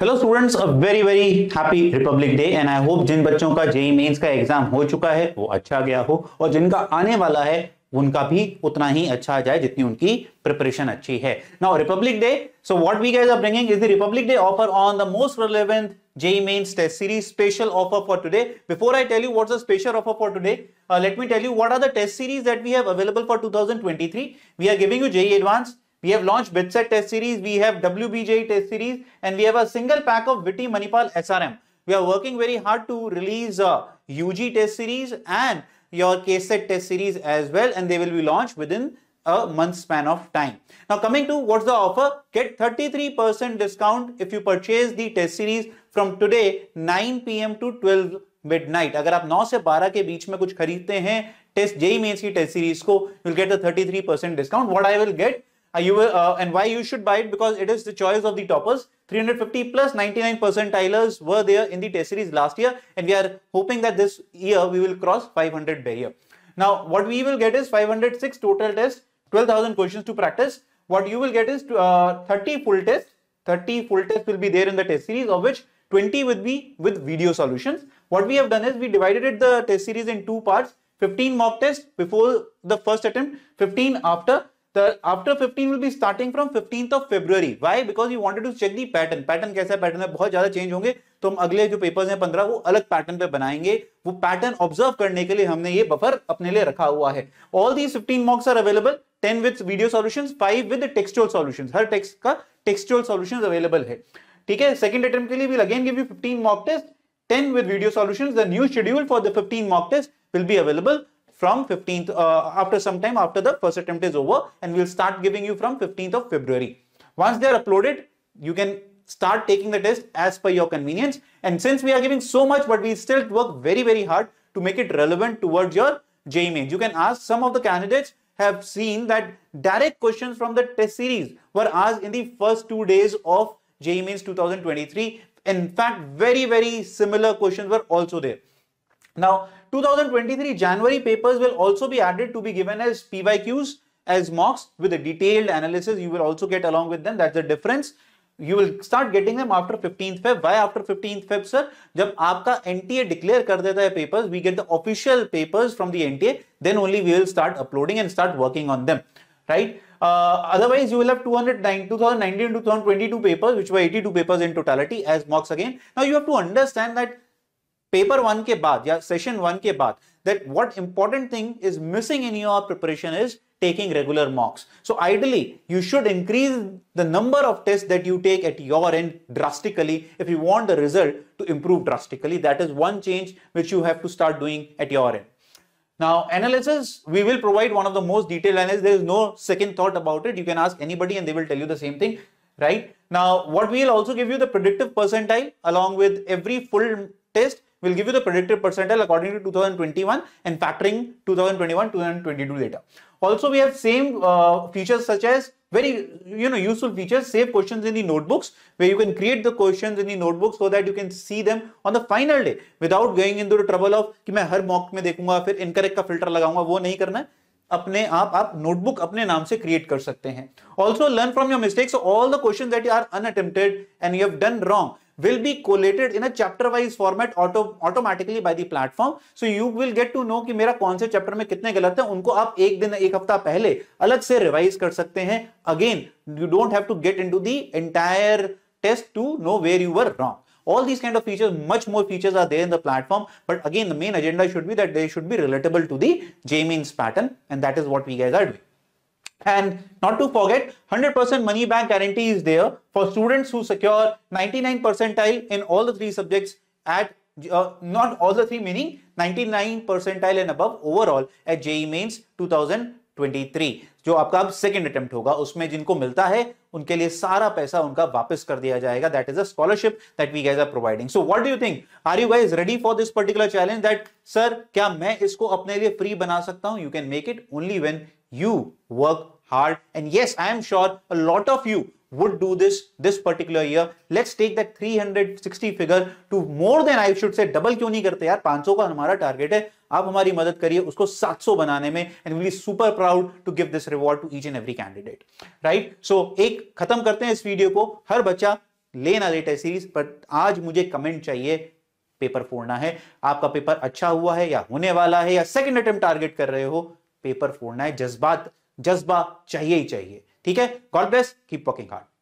Hello students a very very happy republic day and I hope जिन बच्चों का JEE mains e का exam हो चुका है वो अच्छा गया हो और जिनका आने वाला है उनका भी उतना ही अच्छा जाए जितनी उनकी प्रिपरेशन अच्छी है now republic day so what we guys are bringing is the republic day offer on the most relevant JEE mains test series special offer for today before I tell you what's the special offer for today let me tell you what are the test series that we have available for 2023 we are giving you JEE advance We have launched BitSet test series, we have WBJ test series, and we have a single pack of Viti Manipal SRM. We are working very hard to release uh, UG test series and your case set test series as well, and they will be launched within a month span of time. Now coming to what's the offer, get 33% discount if you purchase the test series from today 9 p.m. to 12 midnight. अगर आप 9 से 12 के बीच में कुछ खरीदते हैं test JEE mains की test series को will get 33 percent discount. What I will get? Uh, you uh, and why you should buy it because it is the choice of the toppers 350 plus 99 percentilers were there in the test series last year and we are hoping that this year we will cross 500 barrier now what we will get is 506 total tests 12000 questions to practice what you will get is uh, 30 full tests 30 full tests will be there in the test series of which 20 will be with video solutions what we have done is we divided it, the test series in two parts 15 mock tests before the first attempt 15 after the after 15 will be starting from 15th of February. Why? Because we wanted to check the pattern. Pattern कैसा pattern में बहुत ज्यादा change होंगे तो हम अगले जो papers हैं 15 वो अलग pattern पे बनाएंगे वो pattern observe करने के लिए हमने ये buffer अपने लिए रखा हुआ है All these 15 mocks are available. 10 with video solutions, 5 with textual solutions. Her text का textual solutions available है ठीक है second attempt के लिए we'll again give you 15 mock test. 10 with video solutions. The new schedule for the 15 mock test will be available from 15th, uh, after some time after the first attempt is over and we'll start giving you from 15th of February. Once they're uploaded, you can start taking the test as per your convenience. And since we are giving so much, but we still work very, very hard to make it relevant towards your JE mains. You can ask some of the candidates have seen that direct questions from the test series were asked in the first two days of JE mains 2023. In fact, very, very similar questions were also there. Now, 2023 January papers will also be added to be given as PYQs as mocks with a detailed analysis you will also get along with them that's the difference you will start getting them after 15th Feb. Why after 15th Feb, sir? When your NTA declare कर papers, we get the official papers from the NTA, then only we will start uploading and start working on them, right? Uh, otherwise, you will have 2019 and 2022 papers, which were 82 papers in totality as mocks again. Now, you have to understand that paper 1 ke baad ya session 1 ke baad that what important thing is missing in your preparation is taking regular mocks. So ideally, you should increase the number of tests that you take at your end drastically if you want the result to improve drastically. That is one change which you have to start doing at your end. Now, analysis, we will provide one of the most detailed analysis. There is no second thought about it. You can ask anybody and they will tell you the same thing, right? Now, what we will also give you the predictive percentile along with every full test will give you the predicted percentile according to 2021 and factoring 2021, 2022 data. Also, we have same uh, features such as very you know useful features, save questions in the notebooks where you can create the questions in the notebook so that you can see them on the final day without going into the trouble of ki main har mock mein dekhunga fir incorrect ka filter lagaunga wo nahi karna hai अपने आप आप notebook अपने नाम से create कर सकते हैं also learn from your mistakes all the question that you are unattempted and you have done wrong will be collated in a chapter wise format auto, automatically by the platform. So you will get to know ki mera kaun se chapter mein kitne galat hai unko aap ek din ek hafta pehle alag se revise kar sakte hain again you don't have to get into the entire test to know where you were wrong all these kind of features much more features are there in the platform but again the main agenda should be that they should be relatable to the j means pattern and that is what we guys are doing And not to forget, 100% money back guarantee is there for students who secure 99 percentile in all the three subjects at uh, not all the three meaning 99 percentile and above overall at JE mains 2023 जो आपका अब second attempt होगा उसमें जिनको मिलता है उनके लिए सारा पैसा उनका वापस कर दिया जाएगा that is a scholarship that we guys are providing so what do you think are you guys ready for this particular challenge that sir क्या मैं इसको अपने लिए free बना सकता हूं you can make it only when you work hard. And yes, I am sure a lot of you would do this this particular year. Let's take that 360 figure to more than I should say double क्यों नहीं करते यार 500 का हमारा target है आप हमारी मदद करिए उसको 700 बनाने में and we super proud to give this reward to each and every candidate right so एक खत्म करते हैं इस वीडियो को हर बच्चा ले ना लेटा सीरीज पर आज मुझे कमेंट चाहिए पेपर फोड़ना है आपका पेपर अच्छा हुआ है या होने वाला है या सेकंड अटेम्प्ट टारगेट कर रहे हो पेपर फोड़ना है जज्बात जज्बा चाहिए ही चाहिए ठीक है God bless keep working hard